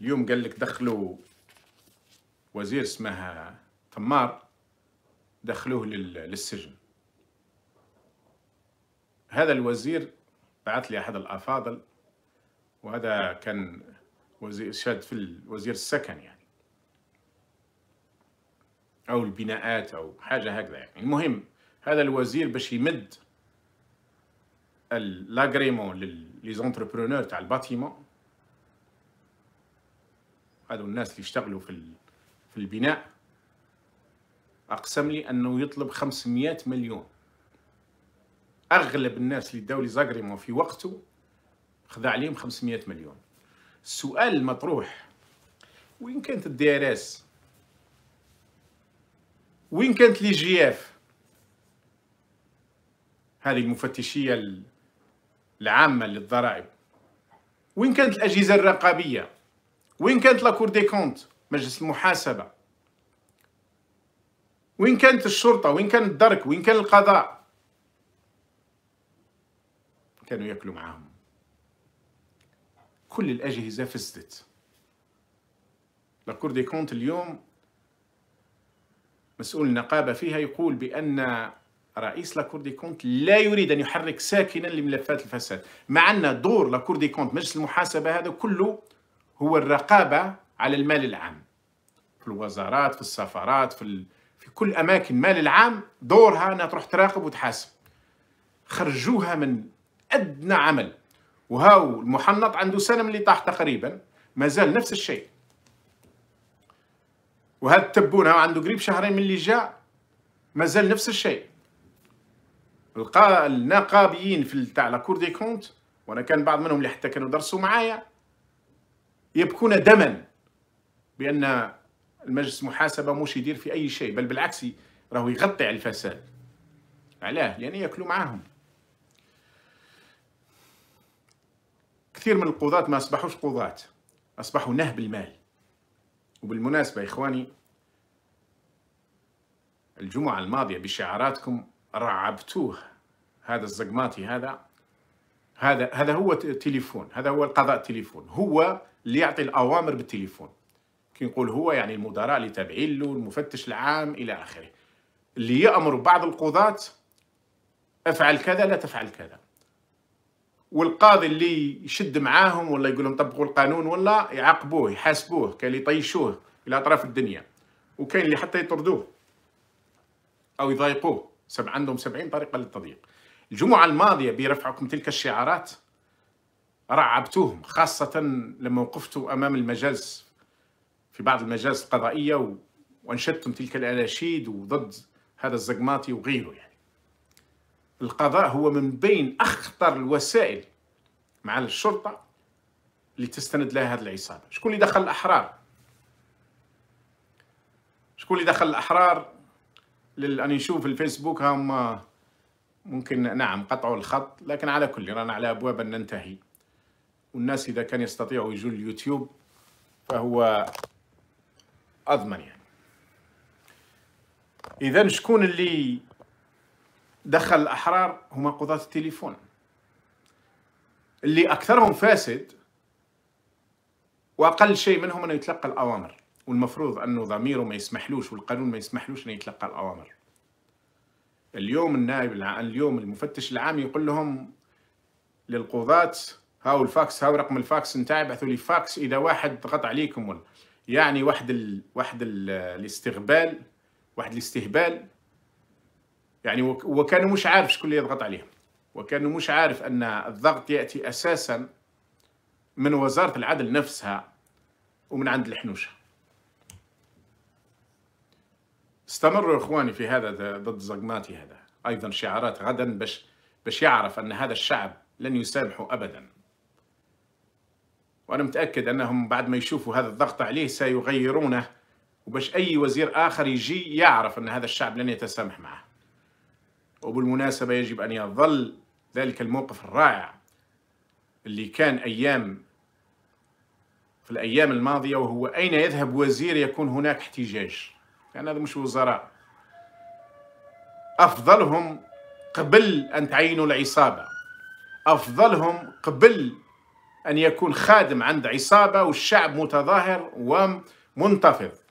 اليوم قال لك دخلوا وزير اسمها تمار دخلوه للسجن هذا الوزير بعث لي احد الافاضل وهذا كان وزير شاد في وزير السكن يعني او البناءات او حاجه هكذا يعني المهم هذا الوزير باش يمد لاغريمون لي زونتربرونور تاع الباتيمون هذو الناس اللي يشتغلوا في في البناء اقسم لي انه يطلب 500 مليون اغلب الناس اللي داو لي زاغريمون في وقته خذا عليهم 500 مليون السؤال المطروح وين كانت الدي ار اس وين كانت لي جي اف هذه المفتشيه العامه للضرائب وين كانت الاجهزه الرقابيه وين كانت لاكور دي كونت مجلس المحاسبه وين كانت الشرطه وين كان الدرك وين كان القضاء كانوا ياكلوا معاهم كل الاجهزه فسدت لاكور دي كونت اليوم مسؤول النقابه فيها يقول بان رئيس لاكور دي كونت لا يريد ان يحرك ساكنا لملفات الفساد مع ان دور لاكور دي كونت مجلس المحاسبه هذا كله هو الرقابة على المال العام في الوزارات في السفارات في, ال... في كل أماكن المال العام دورها أنها تروح تراقب وتحاسب خرجوها من أدنى عمل وهاو المحنط عنده سنة من اللي طاح تقريبا مازال نفس الشيء وهذا التبون هاو عنده قريب شهرين من اللي جاء مازال نفس الشيء النقابيين في تاع لا دي كونت وانا كان بعض منهم اللي حتى كانوا درسوا معايا يبكون دما بان المجلس المحاسبه مش يدير في اي شيء بل بالعكس راهو يغطي على الفساد علاه لان ياكلوا معاهم كثير من القضاة ما أصبحوش قضاة أصبحوا نهب المال وبالمناسبة إخواني الجمعة الماضية بشعاراتكم رعبتوه هذا الزقماطي هذا هذا هذا هو التليفون هذا هو القضاء التليفون هو اللي يعطي الاوامر بالتليفون كي نقول هو يعني المدراء اللي تابعين له المفتش العام الى اخره اللي يامر بعض القضاة افعل كذا لا تفعل كذا والقاضي اللي يشد معاهم ولا يقول لهم طبقوا القانون ولا يعاقبوه يحاسبوه كاين اللي يطيشوه الى اطراف الدنيا وكاين اللي حتى يطردوه او يضايقوه سب عندهم 70 طريقه للتضييق الجمعه الماضيه برفعكم تلك الشعارات رعبتوهم خاصة لما وقفتوا أمام المجالس في بعض المجالس القضائية وأنشدتم تلك الأناشيد وضد هذا الزقماطي وغيره يعني القضاء هو من بين أخطر الوسائل مع الشرطة اللي تستند لها هذه العصابة شكون اللي دخل الأحرار شكون اللي دخل الأحرار لأني نشوف الفيسبوك هم ممكن نعم قطعوا الخط لكن على كل رانا على أبواب أن ننتهي والناس إذا كان يستطيعوا يجوا اليوتيوب فهو أضمن يعني إذا شكون اللي دخل الأحرار هما قضاة التليفون اللي أكثرهم فاسد وأقل شيء منهم أنه يتلقى الأوامر والمفروض أنه ضميره ما يسمحلوش والقانون ما يسمحلوش أنه يتلقى الأوامر اليوم النائب اليوم المفتش العام يقول لهم للقضاة هاو الفاكس هاو رقم الفاكس نتاعي بعثوا لي فاكس اذا واحد ضغط عليكم ولا يعني واحد ال... واحد ال... الاستغبال واحد الاستهبال يعني وكانوا مش عارف شكون اللي يضغط عليهم وكانوا مش عارف ان الضغط ياتي اساسا من وزاره العدل نفسها ومن عند الحنوشه استمروا اخواني في هذا ضد زقماتي هذا ايضا شعارات غدا باش باش يعرف ان هذا الشعب لن يسامحوا ابدا وأنا متأكد أنهم بعد ما يشوفوا هذا الضغط عليه سيغيرونه وباش أي وزير آخر يجي يعرف أن هذا الشعب لن يتسامح معه وبالمناسبة يجب أن يظل ذلك الموقف الرائع اللي كان أيام في الأيام الماضية وهو أين يذهب وزير يكون هناك احتجاج يعني هذا مش وزراء أفضلهم قبل أن تعينوا العصابة أفضلهم قبل أن يكون خادم عند عصابة والشعب متظاهر ومنتفض